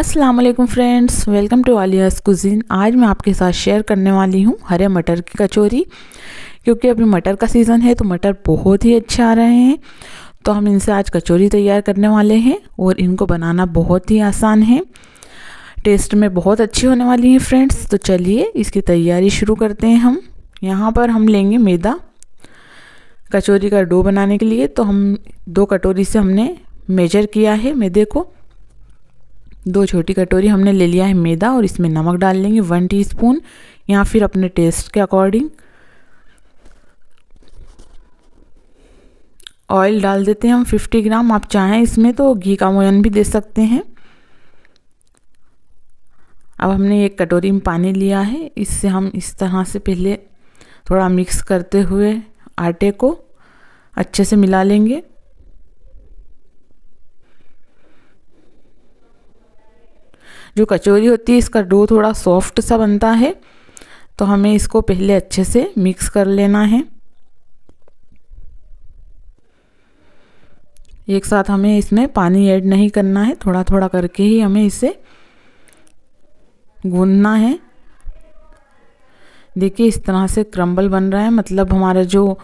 अस्सलाम वालेकुम friends welcome to Alia's cuisine आज मैं आपके साथ शेयर करने वाली हूँ हरे मटर की कचौरी क्योंकि अभी मटर का सीज़न है तो मटर बहुत ही अच्छे आ रहे हैं तो हम इनसे आज कचौरी तैयार करने वाले हैं और इनको बनाना बहुत ही आसान है टेस्ट में बहुत अच्छी होने वाली है फ्रेंड्स तो चलिए इसकी तैयारी शुरू करते हैं हम यहाँ पर हम लेंगे मैदा कचौरी का डो बनाने के लिए तो हम दो कटोरी से हमने मेजर किया है मैदे को दो छोटी कटोरी हमने ले लिया है मैदा और इसमें नमक डाल लेंगे वन टीस्पून या फिर अपने टेस्ट के अकॉर्डिंग ऑयल डाल देते हैं हम 50 ग्राम आप चाहें इसमें तो घी का मोयन भी दे सकते हैं अब हमने एक कटोरी में पानी लिया है इससे हम इस तरह से पहले थोड़ा मिक्स करते हुए आटे को अच्छे से मिला लेंगे जो कचौरी होती है इसका डो थोड़ा सॉफ्ट सा बनता है तो हमें इसको पहले अच्छे से मिक्स कर लेना है एक साथ हमें इसमें पानी ऐड नहीं करना है थोड़ा थोड़ा करके ही हमें इसे गूंदना है देखिए इस तरह से क्रम्बल बन रहा है मतलब हमारा जो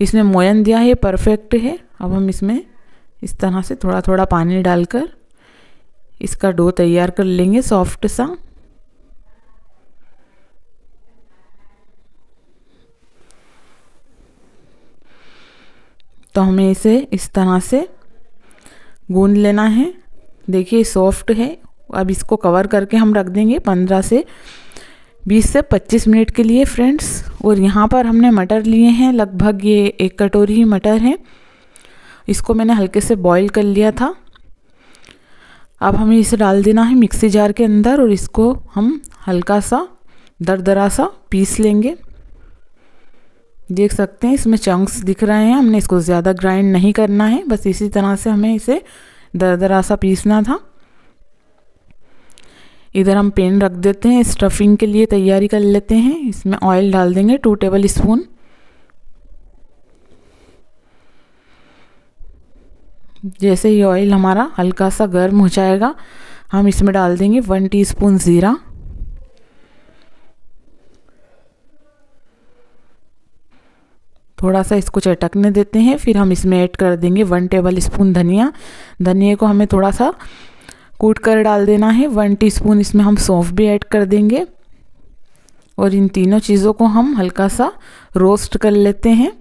इसमें मोयन दिया है परफेक्ट है अब हम इसमें इस तरह से थोड़ा थोड़ा पानी डालकर इसका डो तैयार कर लेंगे सॉफ्ट सा तो हमें इसे इस तरह से गूंद लेना है देखिए सॉफ्ट है अब इसको कवर करके हम रख देंगे पंद्रह से बीस से पच्चीस मिनट के लिए फ्रेंड्स और यहाँ पर हमने मटर लिए हैं लगभग ये एक कटोरी मटर है इसको मैंने हल्के से बॉईल कर लिया था अब हमें इसे डाल देना है मिक्सी जार के अंदर और इसको हम हल्का सा दरदरा सा पीस लेंगे देख सकते हैं इसमें चंक्स दिख रहे हैं हमने इसको ज़्यादा ग्राइंड नहीं करना है बस इसी तरह से हमें इसे दरदरा सा पीसना था इधर हम पेन रख देते हैं स्टफिंग के लिए तैयारी कर लेते हैं इसमें ऑयल डाल देंगे टू टेबल स्पून जैसे ही ऑयल हमारा हल्का सा गर्म हो जाएगा हम इसमें डाल देंगे वन टीस्पून ज़ीरा थोड़ा सा इसको चटकने देते हैं फिर हम इसमें ऐड कर देंगे वन टेबल स्पून धनिया धनिया को हमें थोड़ा सा कूट कर डाल देना है वन टीस्पून इसमें हम सौंफ भी ऐड कर देंगे और इन तीनों चीज़ों को हम हल्का सा रोस्ट कर लेते हैं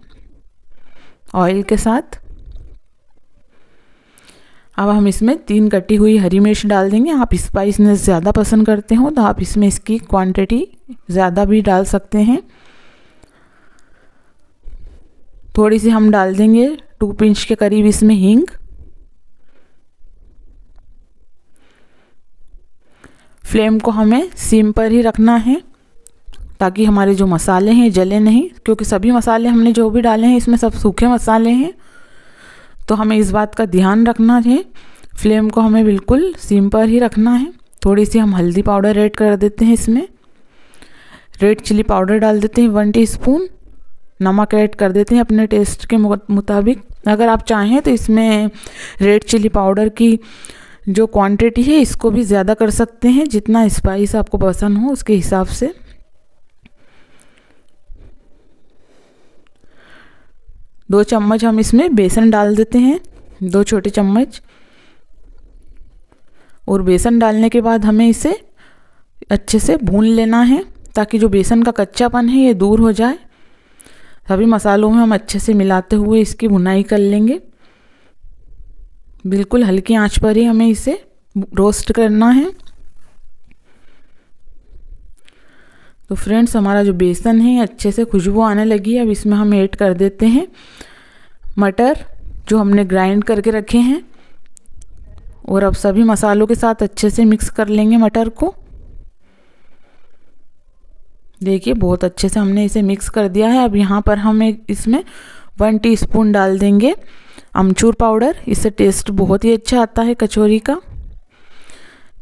ऑयल के साथ अब हम इसमें तीन कटी हुई हरी मिर्च डाल देंगे आप स्पाइसनेस ज़्यादा पसंद करते हो तो आप इसमें इसकी क्वांटिटी ज़्यादा भी डाल सकते हैं थोड़ी सी हम डाल देंगे टू पिंच के करीब इसमें हींग फ्लेम को हमें सिम पर ही रखना है ताकि हमारे जो मसाले हैं जले नहीं क्योंकि सभी मसाले हमने जो भी डाले हैं इसमें सब सूखे मसाले हैं तो हमें इस बात का ध्यान रखना है फ्लेम को हमें बिल्कुल सिम पर ही रखना है थोड़ी सी हम हल्दी पाउडर ऐड कर देते हैं इसमें रेड चिली पाउडर डाल देते हैं वन टीस्पून नमक ऐड कर देते हैं अपने टेस्ट के मुताबिक अगर आप चाहें तो इसमें रेड चिली पाउडर की जो क्वांटिटी है इसको भी ज़्यादा कर सकते हैं जितना स्पाइस आपको पसंद हो उसके हिसाब से दो चम्मच हम इसमें बेसन डाल देते हैं दो छोटे चम्मच और बेसन डालने के बाद हमें इसे अच्छे से भून लेना है ताकि जो बेसन का कच्चापन है ये दूर हो जाए सभी मसालों में हम अच्छे से मिलाते हुए इसकी भुनाई कर लेंगे बिल्कुल हल्की आंच पर ही हमें इसे रोस्ट करना है तो फ्रेंड्स हमारा जो बेसन है अच्छे से खुशबू आने लगी अब इसमें हम ऐड कर देते हैं मटर जो हमने ग्राइंड करके रखे हैं और अब सभी मसालों के साथ अच्छे से मिक्स कर लेंगे मटर को देखिए बहुत अच्छे से हमने इसे मिक्स कर दिया है अब यहाँ पर हम एक इसमें वन टीस्पून डाल देंगे अमचूर पाउडर इससे टेस्ट बहुत ही अच्छा आता है कचौरी का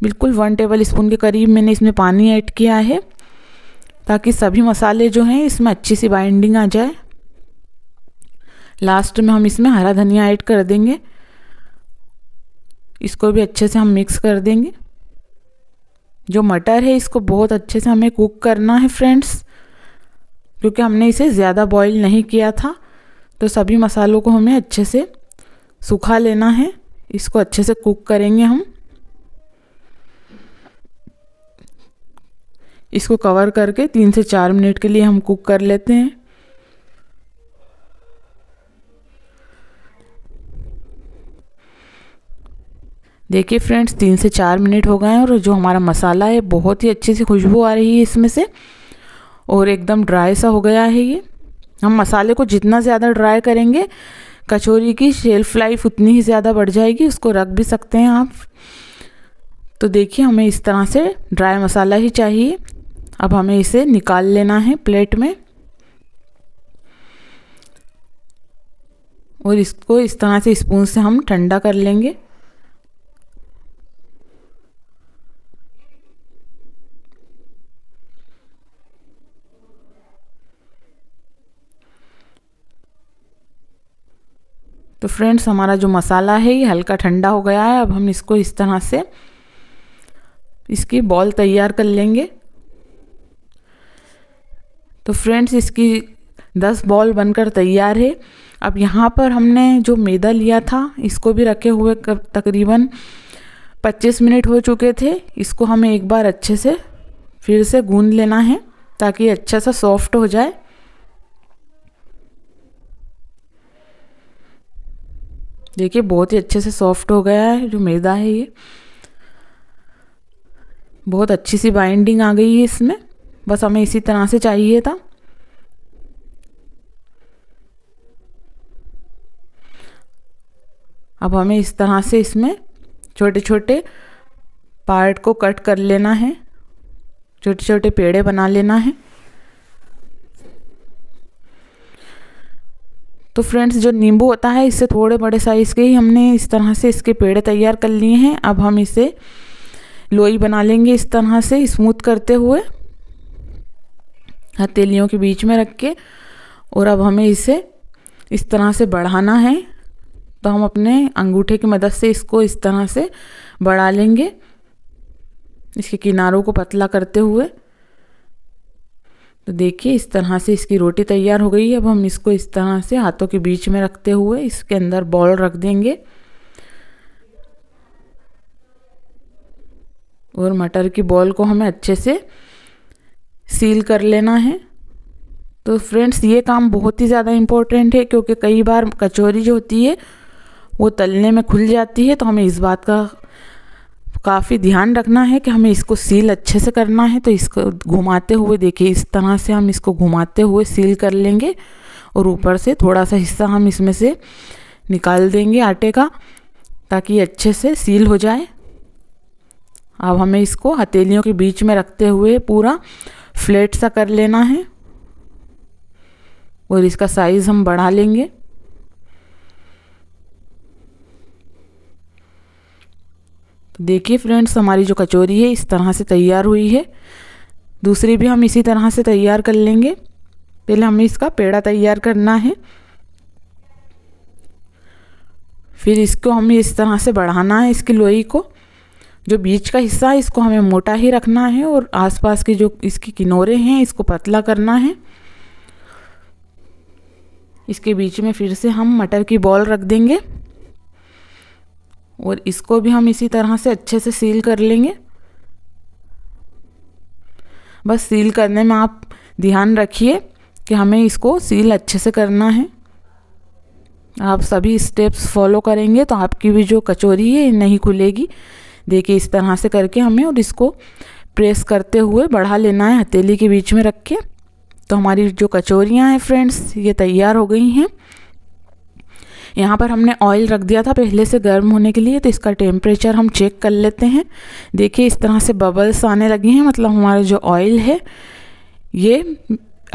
बिल्कुल वन टेबल स्पून के करीब मैंने इसमें पानी ऐड किया है ताकि सभी मसाले जो हैं इसमें अच्छी सी बाइंडिंग आ जाए लास्ट में हम इसमें हरा धनिया ऐड कर देंगे इसको भी अच्छे से हम मिक्स कर देंगे जो मटर है इसको बहुत अच्छे से हमें कुक करना है फ्रेंड्स क्योंकि हमने इसे ज़्यादा बॉईल नहीं किया था तो सभी मसालों को हमें अच्छे से सूखा लेना है इसको अच्छे से कुक करेंगे हम इसको कवर करके तीन से चार मिनट के लिए हम कुक कर लेते हैं देखिए फ्रेंड्स तीन से चार मिनट हो गए हैं और जो हमारा मसाला है बहुत ही अच्छे से खुशबू आ रही है इसमें से और एकदम ड्राई सा हो गया है ये हम मसाले को जितना ज़्यादा ड्राई करेंगे कचौरी की शेल्फ लाइफ उतनी ही ज़्यादा बढ़ जाएगी उसको रख भी सकते हैं आप तो देखिए हमें इस तरह से ड्राई मसाला ही चाहिए अब हमें इसे निकाल लेना है प्लेट में और इसको इस तरह से स्पून से हम ठंडा कर लेंगे तो फ्रेंड्स हमारा जो मसाला है ये हल्का ठंडा हो गया है अब हम इसको इस तरह से इसकी बॉल तैयार कर लेंगे तो फ्रेंड्स इसकी दस बॉल बनकर तैयार है अब यहाँ पर हमने जो मैदा लिया था इसको भी रखे हुए तकरीबन 25 मिनट हो चुके थे इसको हमें एक बार अच्छे से फिर से गूंद लेना है ताकि अच्छा सा सॉफ्ट हो जाए देखिए बहुत ही अच्छे से सॉफ्ट हो गया है जो मैदा है ये बहुत अच्छी सी बाइंडिंग आ गई है इसमें बस हमें इसी तरह से चाहिए था अब हमें इस तरह से इसमें छोटे छोटे पार्ट को कट कर लेना है छोटे छोटे पेड़े बना लेना है तो फ्रेंड्स जो नींबू होता है इससे थोड़े बड़े साइज़ के ही हमने इस तरह से इसके पेड़े तैयार कर लिए हैं अब हम इसे लोई बना लेंगे इस तरह से स्मूथ करते हुए हथेलियों के बीच में रख के और अब हमें इसे इस तरह से बढ़ाना है तो हम अपने अंगूठे की मदद से इसको इस तरह से बढ़ा लेंगे इसके किनारों को पतला करते हुए तो देखिए इस तरह से इसकी रोटी तैयार हो गई है अब हम इसको इस तरह से हाथों के बीच में रखते हुए इसके अंदर बॉल रख देंगे और मटर की बॉल को हमें अच्छे से सील कर लेना है तो फ्रेंड्स ये काम बहुत ही ज़्यादा इम्पोर्टेंट है क्योंकि कई बार कचौरी जो होती है वो तलने में खुल जाती है तो हमें इस बात का काफ़ी ध्यान रखना है कि हमें इसको सील अच्छे से करना है तो इसको घुमाते हुए देखिए इस तरह से हम इसको घुमाते हुए सील कर लेंगे और ऊपर से थोड़ा सा हिस्सा हम इसमें से निकाल देंगे आटे का ताकि अच्छे से सील हो जाए अब हमें इसको हथेलियों के बीच में रखते हुए पूरा फ्लेट सा कर लेना है और इसका साइज़ हम बढ़ा लेंगे तो देखिए फ्रेंड्स हमारी जो कचौरी है इस तरह से तैयार हुई है दूसरी भी हम इसी तरह से तैयार कर लेंगे पहले हमें इसका पेड़ा तैयार करना है फिर इसको हमें इस तरह से बढ़ाना है इसकी लोई को जो बीच का हिस्सा है इसको हमें मोटा ही रखना है और आसपास के जो इसके किनारे हैं इसको पतला करना है इसके बीच में फिर से हम मटर की बॉल रख देंगे और इसको भी हम इसी तरह से अच्छे से सील कर लेंगे बस सील करने में आप ध्यान रखिए कि हमें इसको सील अच्छे से करना है आप सभी स्टेप्स फॉलो करेंगे तो आपकी भी जो कचोरी है नहीं खुलेगी देखिए इस तरह से करके हमें और इसको प्रेस करते हुए बढ़ा लेना है हथेली के बीच में रख के तो हमारी जो कचौरियाँ हैं फ्रेंड्स ये तैयार हो गई हैं यहाँ पर हमने ऑयल रख दिया था पहले से गर्म होने के लिए तो इसका टेम्परेचर हम चेक कर लेते हैं देखिए इस तरह से बबल्स आने लगे हैं मतलब हमारा जो ऑयल है ये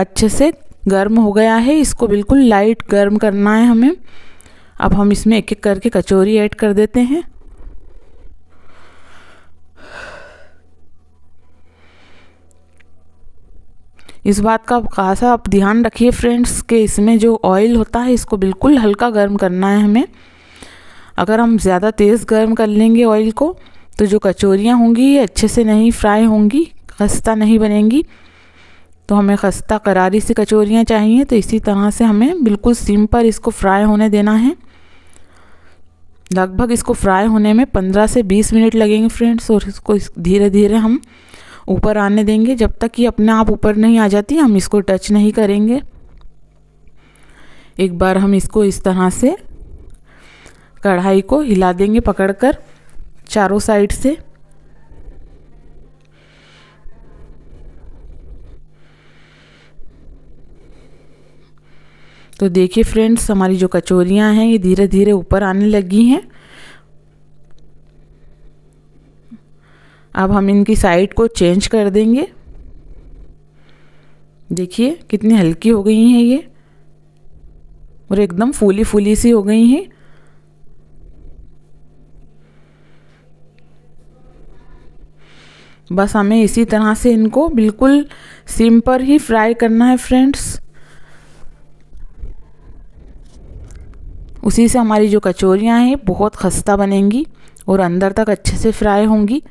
अच्छे से गर्म हो गया है इसको बिल्कुल लाइट गर्म करना है हमें अब हम इसमें एक एक करके कचौरी ऐड कर देते हैं इस बात का खासा आप ध्यान रखिए फ्रेंड्स कि इसमें जो ऑयल होता है इसको बिल्कुल हल्का गर्म करना है हमें अगर हम ज़्यादा तेज़ गर्म कर लेंगे ऑयल को तो जो कचौरियाँ होंगी ये अच्छे से नहीं फ्राई होंगी खस्ता नहीं बनेंगी तो हमें खस्ता करारी सी कचौरियाँ चाहिए तो इसी तरह से हमें बिल्कुल सिम पर इसको फ्राई होने देना है लगभग इसको फ्राई होने में 15 से 20 मिनट लगेंगे फ्रेंड्स और इसको धीरे धीरे हम ऊपर आने देंगे जब तक ये अपने आप ऊपर नहीं आ जाती हम इसको टच नहीं करेंगे एक बार हम इसको इस तरह से कढ़ाई को हिला देंगे पकड़कर चारों साइड से तो देखिए फ्रेंड्स हमारी जो कचौरियाँ हैं ये धीरे धीरे ऊपर आने लगी हैं अब हम इनकी साइड को चेंज कर देंगे देखिए कितनी हल्की हो गई हैं ये और एकदम फूली फूली सी हो गई हैं बस हमें इसी तरह से इनको बिल्कुल सिम पर ही फ्राई करना है फ्रेंड्स उसी से हमारी जो कचौरियाँ हैं बहुत खस्ता बनेंगी और अंदर तक अच्छे से फ्राई होंगी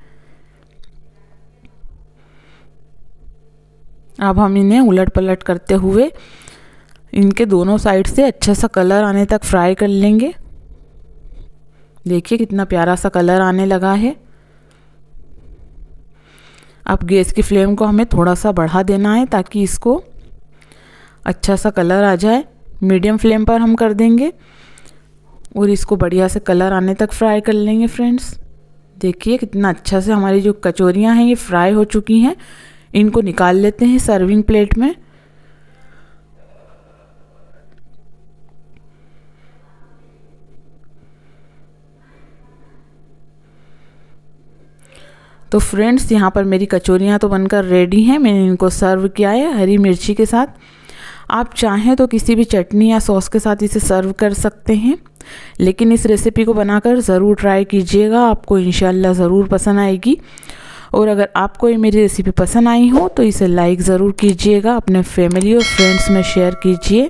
अब हम इन्हें उलट पलट करते हुए इनके दोनों साइड से अच्छे सा कलर आने तक फ्राई कर लेंगे देखिए कितना प्यारा सा कलर आने लगा है अब गैस की फ्लेम को हमें थोड़ा सा बढ़ा देना है ताकि इसको अच्छा सा कलर आ जाए मीडियम फ्लेम पर हम कर देंगे और इसको बढ़िया से कलर आने तक फ्राई कर लेंगे फ्रेंड्स देखिए कितना अच्छा से हमारी जो कचोरियाँ हैं ये फ्राई हो चुकी हैं इनको निकाल लेते हैं सर्विंग प्लेट में तो फ्रेंड्स यहाँ पर मेरी कचोरियाँ तो बनकर रेडी हैं मैंने इनको सर्व किया है हरी मिर्ची के साथ आप चाहें तो किसी भी चटनी या सॉस के साथ इसे सर्व कर सकते हैं लेकिन इस रेसिपी को बनाकर ज़रूर ट्राई कीजिएगा आपको इन ज़रूर पसंद आएगी और अगर आपको ये मेरी रेसिपी पसंद आई हो तो इसे लाइक ज़रूर कीजिएगा अपने फैमिली और फ्रेंड्स में शेयर कीजिए